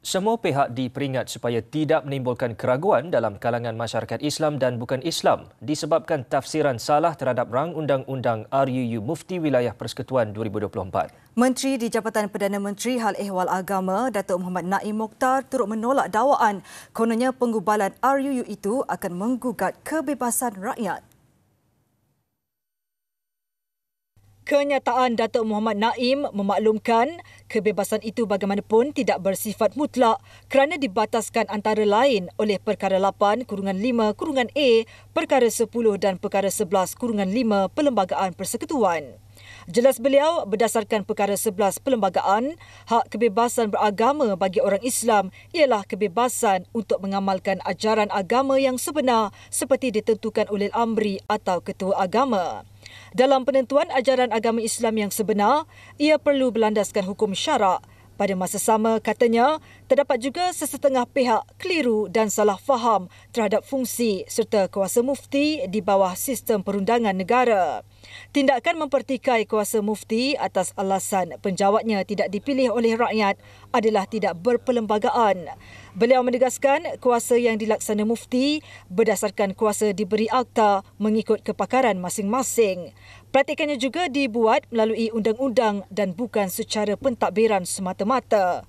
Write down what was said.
semua pihak diperingat supaya tidak menimbulkan keraguan dalam kalangan masyarakat Islam dan bukan Islam disebabkan tafsiran salah terhadap rang undang-undang RUU Mufti Wilayah Persekutuan 2024. Menteri di Jabatan Perdana Menteri Hal Ehwal Agama, Datuk Muhammad Naim Mokhtar turut menolak dakwaan. Kononnya penggubalan RUU itu akan menggugat kebebasan rakyat. Kenyataan Datuk Muhammad Naim memaklumkan kebebasan itu bagaimanapun tidak bersifat mutlak kerana dibataskan antara lain oleh Perkara 8 Kurungan 5 Kurungan A, Perkara 10 dan Perkara 11 Kurungan 5 Perlembagaan Persekutuan. Jelas beliau, berdasarkan Perkara 11 Perlembagaan, hak kebebasan beragama bagi orang Islam ialah kebebasan untuk mengamalkan ajaran agama yang sebenar seperti ditentukan oleh Amri atau Ketua Agama. Dalam penentuan ajaran agama Islam yang sebenar, ia perlu berlandaskan hukum syarak. Pada masa sama, katanya, terdapat juga sesetengah pihak keliru dan salah faham terhadap fungsi serta kuasa mufti di bawah sistem perundangan negara. Tindakan mempertikai kuasa mufti atas alasan penjawatnya tidak dipilih oleh rakyat adalah tidak berperlembagaan. Beliau menegaskan kuasa yang dilaksana mufti berdasarkan kuasa diberi akta mengikut kepakaran masing-masing. Praktikannya juga dibuat melalui undang-undang dan bukan secara pentadbiran semata-mata.